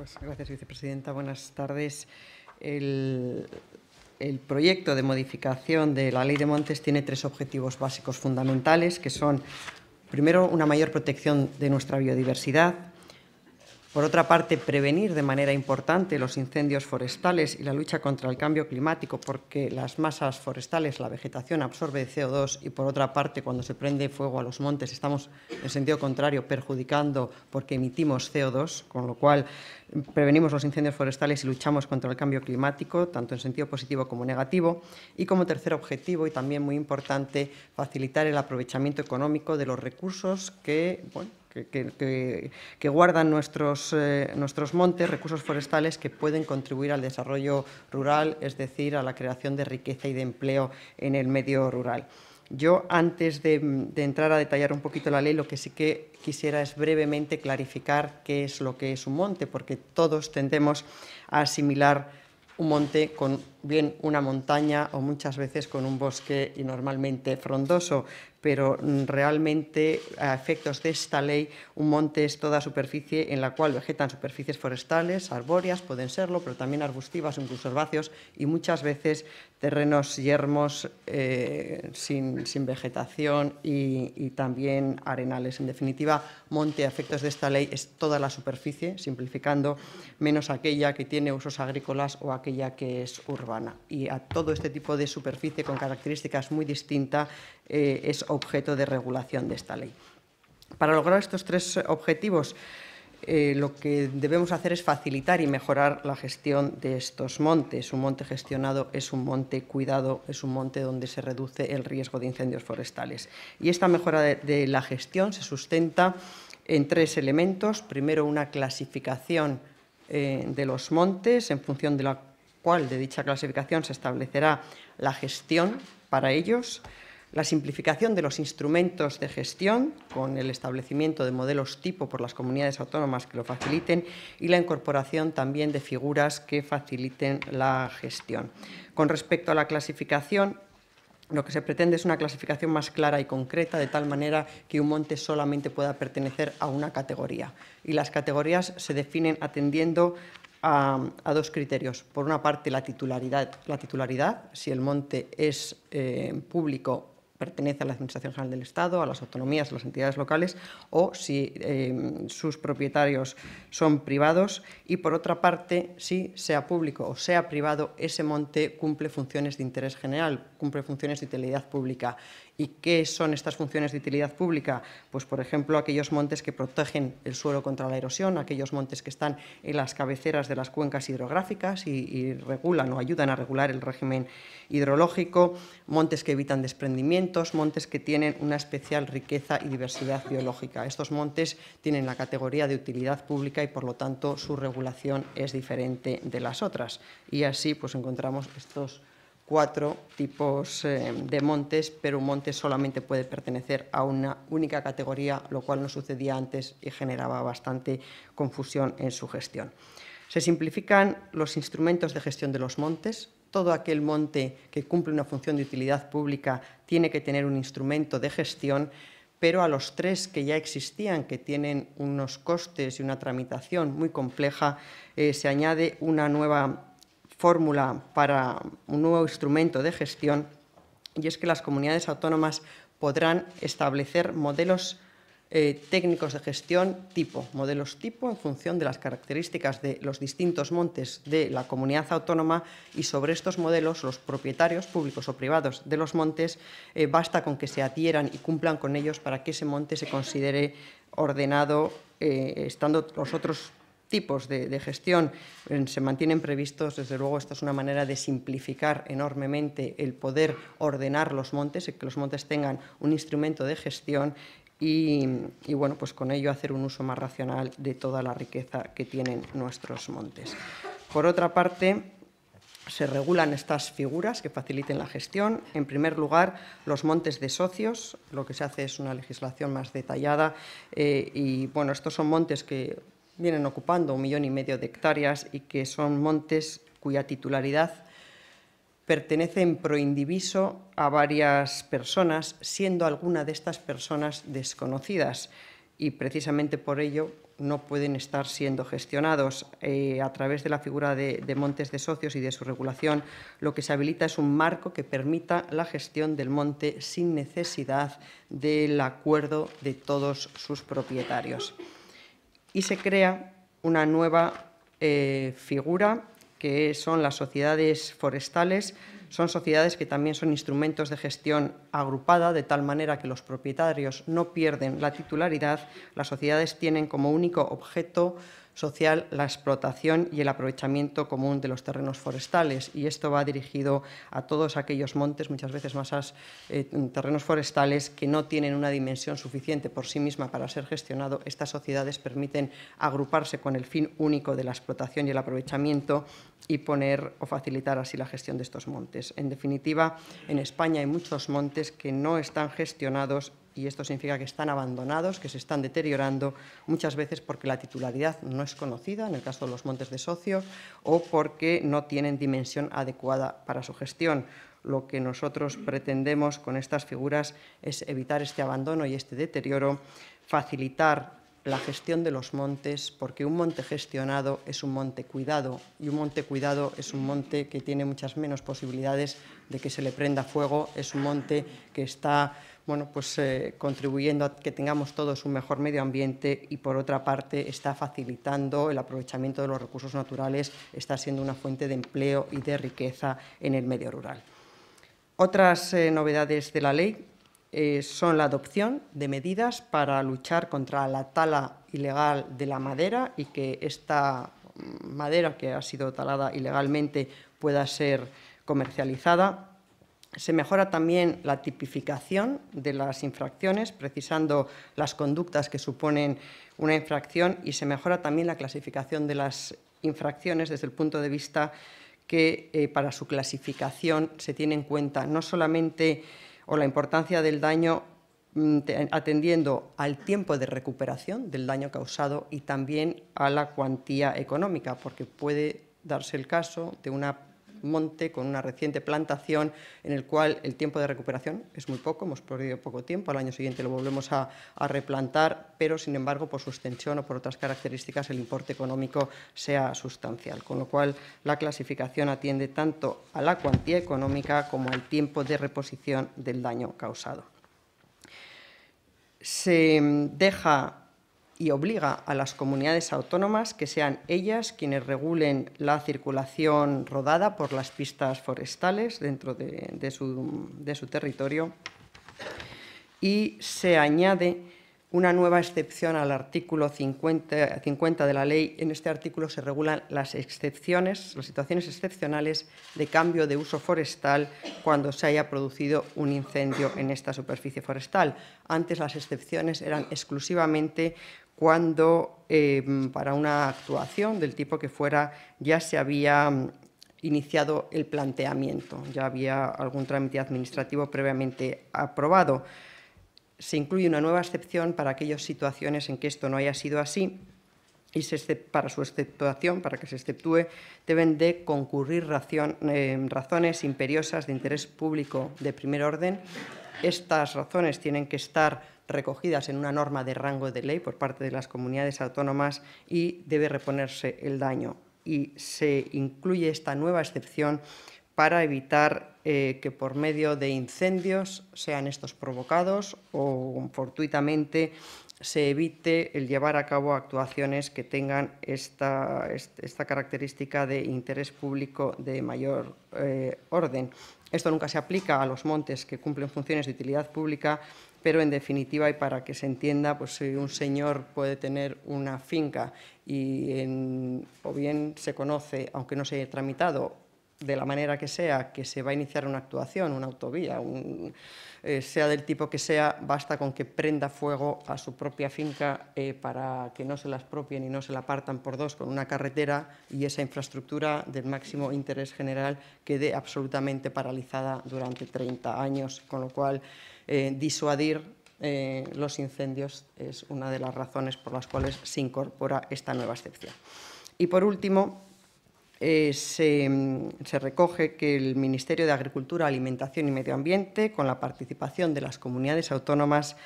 Pues, gracias, vicepresidenta. Buenas tardes. el proyecto de modificación de la Ley de Montes tiene tres objetivos básicos fundamentales, que son, primero, una mayor protección de nuestra biodiversidad, por otra parte, prevenir de manera importante los incendios forestales y la lucha contra el cambio climático, porque las masas forestales, la vegetación absorbe CO2 y por otra parte, cuando se prende fuego a los montes, estamos en sentido contrario perjudicando porque emitimos CO2, con lo cual prevenimos los incendios forestales y luchamos contra el cambio climático, tanto en sentido positivo como negativo. Y como tercer objetivo, y también muy importante, facilitar el aprovechamiento económico de los recursos que bueno, que, guardan nuestros, eh, nuestros montes, recursos forestales que pueden contribuir al desarrollo rural, es decir, a la creación de riqueza y de empleo en el medio rural. Yo, antes de, entrar a detallar un poquito la ley, lo que sí que quisiera es brevemente clarificar qué es lo que es un monte, porque todos tendemos a asimilar un monte con bien una montaña o muchas veces con un bosque y normalmente frondoso, pero mm, realmente a efectos de esta ley un monte es toda superficie en la cual vegetan superficies forestales, arbóreas, pueden serlo, pero también arbustivas, incluso herbáceos y muchas veces terrenos yermos eh, sin, vegetación y, y también arenales. En definitiva, monte a efectos de esta ley es toda la superficie, simplificando, menos aquella que tiene usos agrícolas o aquella que es urbana. Y a todo este tipo de superficie con características muy distintas eh, es objeto de regulación de esta ley. Para lograr estos tres objetivos, eh, lo que debemos hacer es facilitar y mejorar la gestión de estos montes. Un monte gestionado es un monte cuidado, es un monte donde se reduce el riesgo de incendios forestales. Y esta mejora de, la gestión se sustenta en tres elementos. Primero, una clasificación eh, de los montes, en función de la cual de dicha clasificación se establecerá la gestión para ellos la simplificación de los instrumentos de gestión con el establecimiento de modelos tipo por las comunidades autónomas que lo faciliten y la incorporación también de figuras que faciliten la gestión. Con respecto a la clasificación, lo que se pretende es una clasificación más clara y concreta, de tal manera que un monte solamente pueda pertenecer a una categoría. Y las categorías se definen atendiendo a, dos criterios. Por una parte, la titularidad, la titularidad si el monte es eh, público pertenece a la Administración General del Estado, a las autonomías, a las entidades locales, o si eh, sus propietarios son privados. Y por otra parte, si sea público o sea privado, ese monte cumple funciones de interés general, cumple funciones de utilidad pública ¿Y qué son estas funciones de utilidad pública? Pues, por ejemplo, aquellos montes que protegen el suelo contra la erosión, aquellos montes que están en las cabeceras de las cuencas hidrográficas y, regulan o ayudan a regular el régimen hidrológico, montes que evitan desprendimientos, montes que tienen una especial riqueza y diversidad biológica. Estos montes tienen la categoría de utilidad pública y, por lo tanto, su regulación es diferente de las otras. Y así pues, encontramos estos cuatro tipos eh, de montes, pero un monte solamente puede pertenecer a una única categoría, lo cual no sucedía antes y generaba bastante confusión en su gestión. Se simplifican los instrumentos de gestión de los montes. Todo aquel monte que cumple una función de utilidad pública tiene que tener un instrumento de gestión, pero a los tres que ya existían, que tienen unos costes y una tramitación muy compleja, eh, se añade una nueva fórmula para un nuevo instrumento de gestión y es que las comunidades autónomas podrán establecer modelos eh, técnicos de gestión tipo, modelos tipo en función de las características de los distintos montes de la comunidad autónoma y sobre estos modelos los propietarios públicos o privados de los montes eh, basta con que se adhieran y cumplan con ellos para que ese monte se considere ordenado eh, estando los otros tipos de, gestión eh, se mantienen previstos. Desde luego, esta es una manera de simplificar enormemente el poder ordenar los montes y eh, que los montes tengan un instrumento de gestión y, bueno, pues con ello hacer un uso más racional de toda la riqueza que tienen nuestros montes. Por otra parte, se regulan estas figuras que faciliten la gestión. En primer lugar, los montes de socios. Lo que se hace es una legislación más detallada eh, y bueno, estos son montes que vienen ocupando un millón y medio de hectáreas y que son montes cuya titularidad pertenece en proindiviso a varias personas, siendo alguna de estas personas desconocidas y precisamente por ello no pueden estar siendo gestionados. Eh, a través de la figura de, montes de socios y de su regulación, lo que se habilita es un marco que permita la gestión del monte sin necesidad del acuerdo de todos sus propietarios y se crea una nueva eh, figura que son las sociedades forestales. Son sociedades que también son instrumentos de gestión agrupada, de tal manera que los propietarios no pierden la titularidad. Las sociedades tienen como único objeto social la explotación y el aprovechamiento común de los terrenos forestales. Y esto va dirigido a todos aquellos montes, muchas veces más eh, terrenos forestales que no tienen una dimensión suficiente por sí misma para ser gestionado. Estas sociedades permiten agruparse con el fin único de la explotación y el aprovechamiento y poner o facilitar así la gestión de estos montes. En definitiva, en España hay muchos montes que no están gestionados y esto significa que están abandonados, que se están deteriorando, muchas veces porque la titularidad no es conocida, en el caso de los montes de socio, o porque no tienen dimensión adecuada para su gestión. Lo que nosotros pretendemos con estas figuras es evitar este abandono y este deterioro, facilitar la gestión de los montes, porque un monte gestionado es un monte cuidado y un monte cuidado es un monte que tiene muchas menos posibilidades de que se le prenda fuego, es un monte que está bueno, pues, eh, contribuyendo a que tengamos todos un mejor medio ambiente y, por otra parte, está facilitando el aprovechamiento de los recursos naturales, está siendo una fuente de empleo y de riqueza en el medio rural. Otras eh, novedades de la ley eh, son la adopción de medidas para luchar contra la tala ilegal de la madera y que esta madera que ha sido talada ilegalmente pueda ser comercializada se mejora también la tipificación de las infracciones, precisando las conductas que suponen una infracción y se mejora también la clasificación de las infracciones desde el punto de vista que eh, para su clasificación se tiene en cuenta no solamente o la importancia del daño mm, atendiendo al tiempo de recuperación del daño causado y también a la cuantía económica, porque puede darse el caso de una monte con una reciente plantación en el cual el tiempo de recuperación es muy poco, hemos perdido poco tiempo, al año siguiente lo volvemos a, replantar, pero sin embargo por su extensión o por otras características el importe económico sea sustancial, con lo cual la clasificación atiende tanto a la cuantía económica como al tiempo de reposición del daño causado. Se deja y obliga a las comunidades autónomas que sean ellas quienes regulen la circulación rodada por las pistas forestales dentro de, su, territorio. Y se añade una nueva excepción al artículo 50, 50, de la ley. En este artículo se regulan las excepciones, las situaciones excepcionales de cambio de uso forestal cuando se haya producido un incendio en esta superficie forestal. Antes las excepciones eran exclusivamente cuando eh, para una actuación del tipo que fuera ya se había mm, iniciado el planteamiento, ya había algún trámite administrativo previamente aprobado. Se incluye una nueva excepción para aquellas situaciones en que esto no haya sido así y para su exceptuación, para que se exceptúe, deben de concurrir eh, razones imperiosas de interés público de primer orden. Estas razones tienen que estar recogidas en una norma de rango de ley por parte de las comunidades autónomas y debe reponerse el daño. Y se incluye esta nueva excepción para evitar eh, que por medio de incendios sean estos provocados o fortuitamente se evite el llevar a cabo actuaciones que tengan esta, característica de interés público de mayor eh, orden esto nunca se aplica a los montes que cumplen funciones de utilidad pública, pero en definitiva, y para que se entienda, pues si eh, un señor puede tener una finca y o bien se conoce, aunque no se haya tramitado, de la manera que sea, que se va a iniciar una actuación, una autovía, eh, sea del tipo que sea, basta con que prenda fuego a su propia finca eh, para que no se la expropien y no se la partan por dos con una carretera y esa infraestructura del máximo interés general quede absolutamente paralizada durante 30 años, con lo cual eh, disuadir los incendios es una de las razones por las cuales se incorpora esta nueva excepción. Y por último, eh, mm, se, recoge que el Ministerio de Agricultura, Alimentación y Medio Ambiente, con la participación de las comunidades autónomas,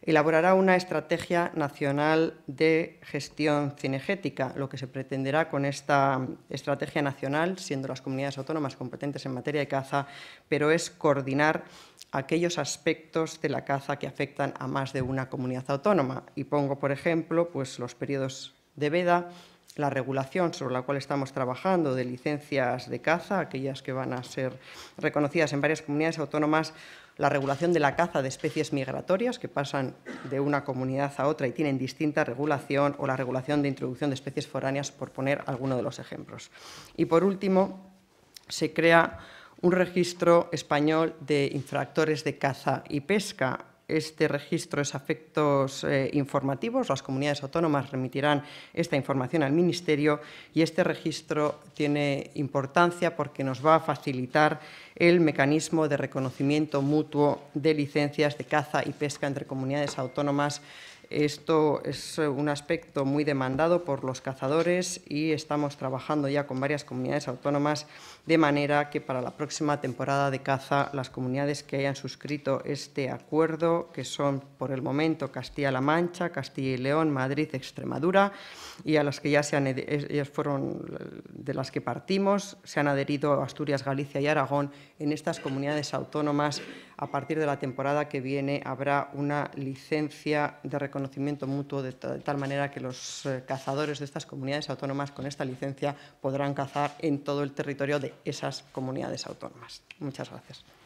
elaborará una estrategia nacional de gestión cinegética. Lo que se pretenderá con esta mm, estrategia nacional, siendo las comunidades autónomas competentes en materia de caza, pero es coordinar aquellos aspectos de la caza que afectan a más de una comunidad autónoma. Y pongo, por ejemplo, pues, los periodos de veda, la regulación sobre la cual estamos trabajando de licencias de caza, aquellas que van a ser reconocidas en varias comunidades autónomas, la regulación de la caza de especies migratorias que pasan de una comunidad a otra y tienen distinta regulación, o la regulación de introducción de especies foráneas, por poner alguno de los ejemplos. Y por último, se crea un registro español de infractores de caza y pesca, este registro es afectos eh, informativos. Las comunidades autónomas remitirán esta información al Ministerio y este registro tiene importancia porque nos va a facilitar el mecanismo de reconocimiento mutuo de licencias de caza y pesca entre comunidades autónomas esto es un aspecto muy demandado por los cazadores y estamos trabajando ya con varias comunidades autónomas de manera que para la próxima temporada de caza las comunidades que hayan suscrito este acuerdo, que son por el momento Castilla-La Mancha, Castilla y León, Madrid, Extremadura, y a las que ya se han, fueron de las que partimos, se han adherido Asturias, Galicia y Aragón, en estas comunidades autónomas a partir de la temporada que viene habrá una licencia de reconocimiento mutuo de, tal manera que los eh, cazadores de estas comunidades autónomas con esta licencia podrán cazar en todo el territorio de esas comunidades autónomas. Muchas gracias.